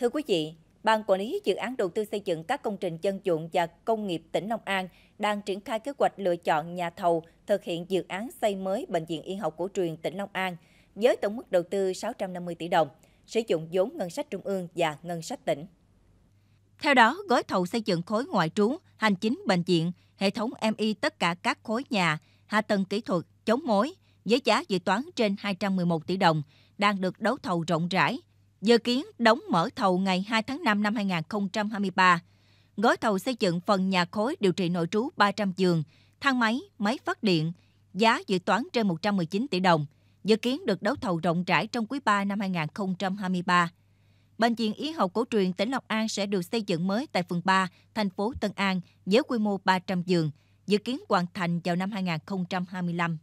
Thưa quý vị, Ban Quản lý Dự án Đầu tư xây dựng các công trình dân dụng và công nghiệp tỉnh Long An đang triển khai kế hoạch lựa chọn nhà thầu thực hiện dự án xây mới Bệnh viện Y học cổ truyền tỉnh Long An với tổng mức đầu tư 650 tỷ đồng, sử dụng vốn ngân sách trung ương và ngân sách tỉnh. Theo đó, gói thầu xây dựng khối ngoại trú, hành chính bệnh viện, hệ thống MI tất cả các khối nhà, hạ tầng kỹ thuật, chống mối, với giá dự toán trên 211 tỷ đồng, đang được đấu thầu rộng rãi, dự kiến đóng mở thầu ngày 2 tháng 5 năm 2023. Gói thầu xây dựng phần nhà khối điều trị nội trú 300 giường, thang máy, máy phát điện, giá dự toán trên 119 tỷ đồng, dự kiến được đấu thầu rộng rãi trong quý 3 năm 2023. Bệnh viện Y học cổ truyền tỉnh Long An sẽ được xây dựng mới tại phường 3, thành phố Tân An với quy mô 300 giường, dự kiến hoàn thành vào năm 2025.